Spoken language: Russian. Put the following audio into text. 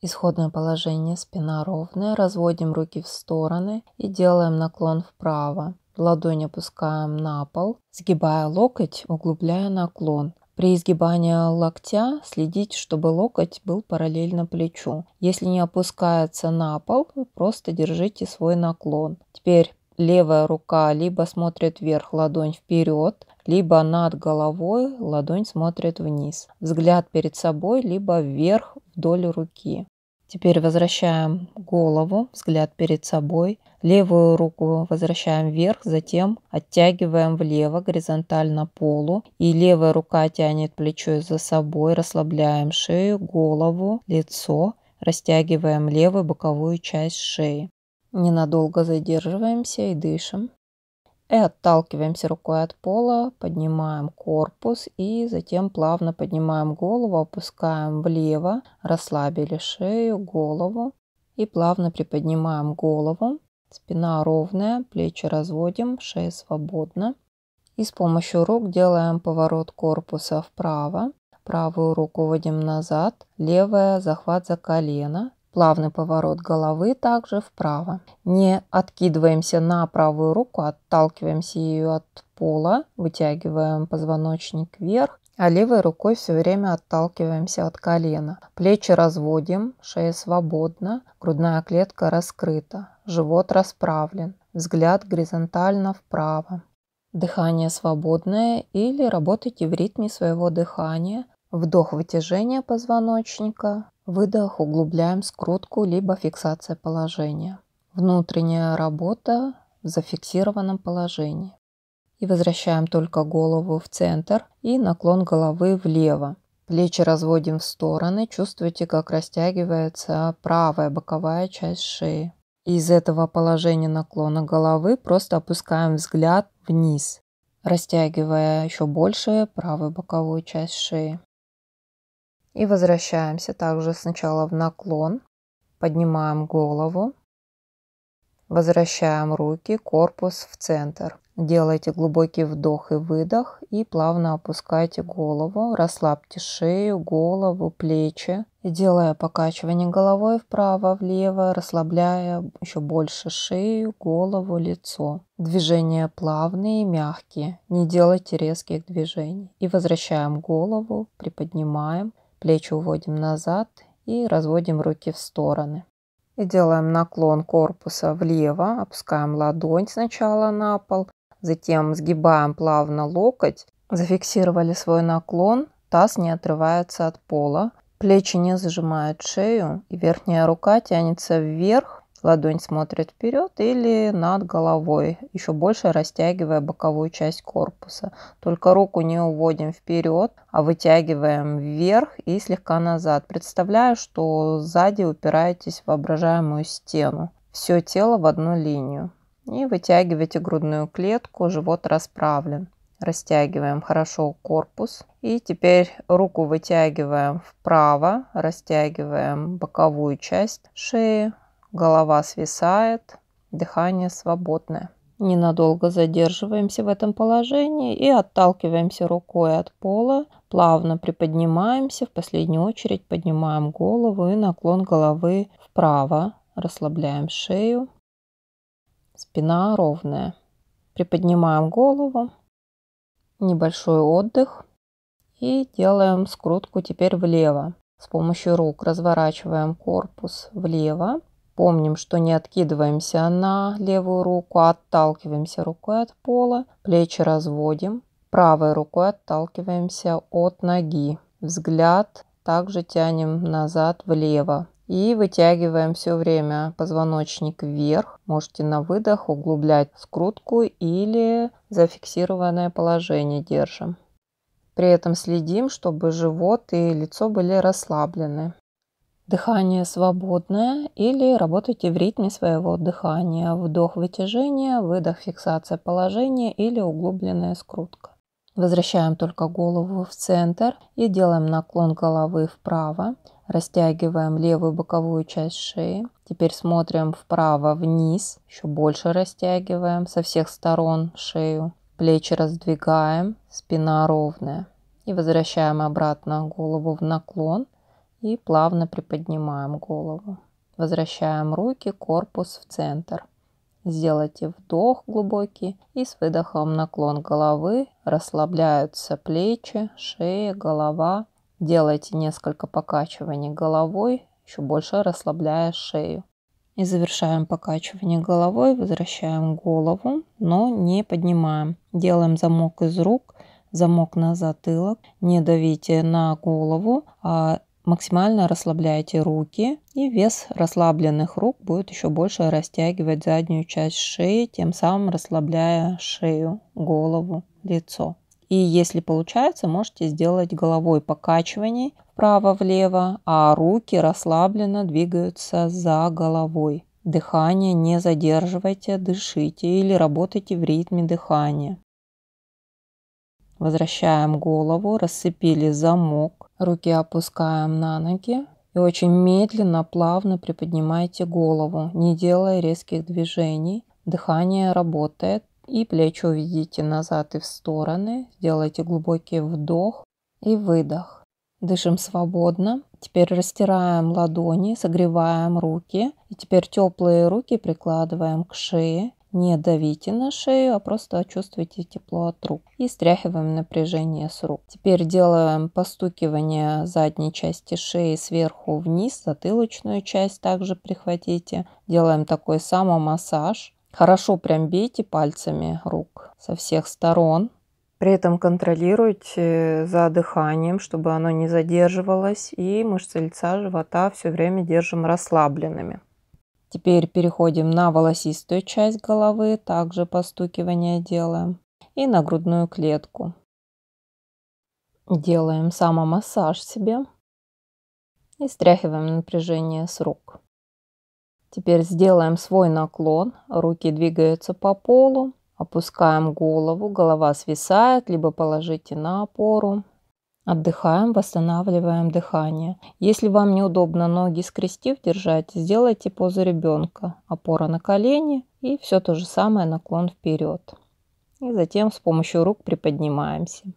Исходное положение, спина ровная, разводим руки в стороны и делаем наклон вправо. Ладонь опускаем на пол, сгибая локоть, углубляя наклон. При изгибании локтя следить, чтобы локоть был параллельно плечу. Если не опускается на пол, просто держите свой наклон. Теперь левая рука либо смотрит вверх, ладонь вперед, либо над головой, ладонь смотрит вниз. Взгляд перед собой, либо вверх вдоль руки. Теперь возвращаем голову, взгляд перед собой. Левую руку возвращаем вверх, затем оттягиваем влево горизонтально полу. И левая рука тянет плечо за собой, расслабляем шею, голову, лицо. Растягиваем левую боковую часть шеи. Ненадолго задерживаемся и дышим. И отталкиваемся рукой от пола, поднимаем корпус и затем плавно поднимаем голову, опускаем влево, расслабили шею, голову и плавно приподнимаем голову. Спина ровная, плечи разводим, шея свободна. И с помощью рук делаем поворот корпуса вправо. Правую руку вводим назад, левая захват за колено, Плавный поворот головы также вправо. Не откидываемся на правую руку, отталкиваемся ее от пола, вытягиваем позвоночник вверх, а левой рукой все время отталкиваемся от колена. Плечи разводим, шея свободна, грудная клетка раскрыта, живот расправлен, взгляд горизонтально вправо. Дыхание свободное или работайте в ритме своего дыхания, Вдох вытяжения позвоночника, выдох углубляем скрутку либо фиксация положения. Внутренняя работа в зафиксированном положении. И возвращаем только голову в центр и наклон головы влево. Плечи разводим в стороны, чувствуете, как растягивается правая боковая часть шеи. Из этого положения наклона головы просто опускаем взгляд вниз, растягивая еще больше правую боковую часть шеи. И возвращаемся также сначала в наклон, поднимаем голову, возвращаем руки, корпус в центр. Делайте глубокий вдох и выдох и плавно опускайте голову, расслабьте шею, голову, плечи. И делая покачивание головой вправо-влево, расслабляя еще больше шею, голову, лицо. Движения плавные и мягкие, не делайте резких движений. И возвращаем голову, приподнимаем Плечи уводим назад и разводим руки в стороны. И делаем наклон корпуса влево, опускаем ладонь сначала на пол, затем сгибаем плавно локоть. Зафиксировали свой наклон, таз не отрывается от пола, плечи не зажимают шею и верхняя рука тянется вверх ладонь смотрит вперед или над головой, еще больше растягивая боковую часть корпуса. Только руку не уводим вперед, а вытягиваем вверх и слегка назад, Представляю, что сзади упираетесь в воображаемую стену. Все тело в одну линию. И вытягивайте грудную клетку, живот расправлен. Растягиваем хорошо корпус. И теперь руку вытягиваем вправо, растягиваем боковую часть шеи, голова свисает, дыхание свободное. Ненадолго задерживаемся в этом положении и отталкиваемся рукой от пола, плавно приподнимаемся, в последнюю очередь поднимаем голову и наклон головы вправо, расслабляем шею, спина ровная. Приподнимаем голову, небольшой отдых и делаем скрутку теперь влево. С помощью рук разворачиваем корпус влево Помним, что не откидываемся на левую руку, а отталкиваемся рукой от пола, плечи разводим, правой рукой отталкиваемся от ноги. Взгляд также тянем назад влево и вытягиваем все время позвоночник вверх. Можете на выдох углублять скрутку или зафиксированное положение держим. При этом следим, чтобы живот и лицо были расслаблены. Дыхание свободное или работайте в ритме своего дыхания. Вдох вытяжение, выдох фиксация положения или углубленная скрутка. Возвращаем только голову в центр и делаем наклон головы вправо. Растягиваем левую боковую часть шеи. Теперь смотрим вправо вниз, еще больше растягиваем со всех сторон шею. Плечи раздвигаем, спина ровная. И возвращаем обратно голову в наклон и плавно приподнимаем голову. Возвращаем руки, корпус в центр. Сделайте вдох глубокий и с выдохом наклон головы. Расслабляются плечи, шея, голова. Делайте несколько покачиваний головой, еще больше расслабляя шею. И завершаем покачивание головой, возвращаем голову, но не поднимаем. Делаем замок из рук, замок на затылок. Не давите на голову, а Максимально расслабляйте руки, и вес расслабленных рук будет еще больше растягивать заднюю часть шеи, тем самым расслабляя шею, голову, лицо. И если получается, можете сделать головой покачиваний вправо-влево, а руки расслабленно двигаются за головой. Дыхание не задерживайте, дышите или работайте в ритме дыхания. Возвращаем голову, рассыпили замок, Руки опускаем на ноги и очень медленно, плавно приподнимайте голову, не делая резких движений. Дыхание работает. И плечи уведите назад и в стороны. Сделайте глубокий вдох и выдох. Дышим свободно. Теперь растираем ладони, согреваем руки. И теперь теплые руки прикладываем к шее не давите на шею, а просто чувствуйте тепло от рук. И стряхиваем напряжение с рук. Теперь делаем постукивание задней части шеи сверху вниз, затылочную часть также прихватите. Делаем такой самомассаж. Хорошо прям бейте пальцами рук со всех сторон. При этом контролируйте за дыханием, чтобы оно не задерживалось, и мышцы лица, живота все время держим расслабленными. Теперь переходим на волосистую часть головы, также постукивание делаем, и на грудную клетку. Делаем самомассаж себе и стряхиваем напряжение с рук. Теперь сделаем свой наклон, руки двигаются по полу, опускаем голову, голова свисает, либо положите на опору, Отдыхаем, восстанавливаем дыхание. Если вам неудобно ноги скрестив держать, сделайте позу ребенка. Опора на колени и все то же самое наклон вперед. И затем с помощью рук приподнимаемся.